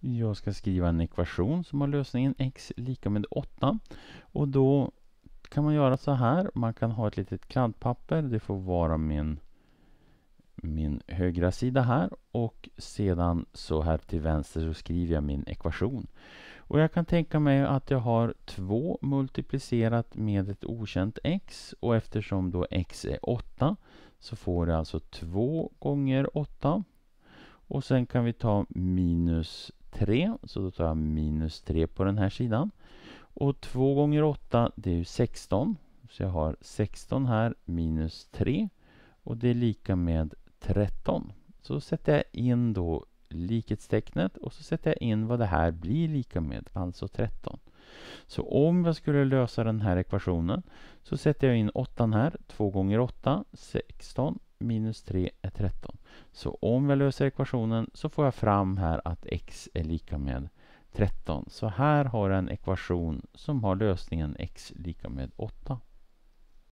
Jag ska skriva en ekvation som har lösningen x lika med 8. Och då kan man göra så här. Man kan ha ett litet kladdpapper. Det får vara min, min högra sida här. Och sedan så här till vänster så skriver jag min ekvation. Och jag kan tänka mig att jag har 2 multiplicerat med ett okänt x. Och eftersom då x är 8 så får jag alltså 2 gånger 8. Och sen kan vi ta minus 3, så då tar jag minus 3 på den här sidan. Och 2 gånger 8, det är ju 16. Så jag har 16 här minus 3 och det är lika med 13. Så sätter jag in då likhetstecknet och så sätter jag in vad det här blir lika med, alltså 13. Så om jag skulle lösa den här ekvationen så sätter jag in 8 här, 2 gånger 8, 16 minus 3 är 13. Så om jag löser ekvationen så får jag fram här att x är lika med 13. Så här har jag en ekvation som har lösningen x lika med 8.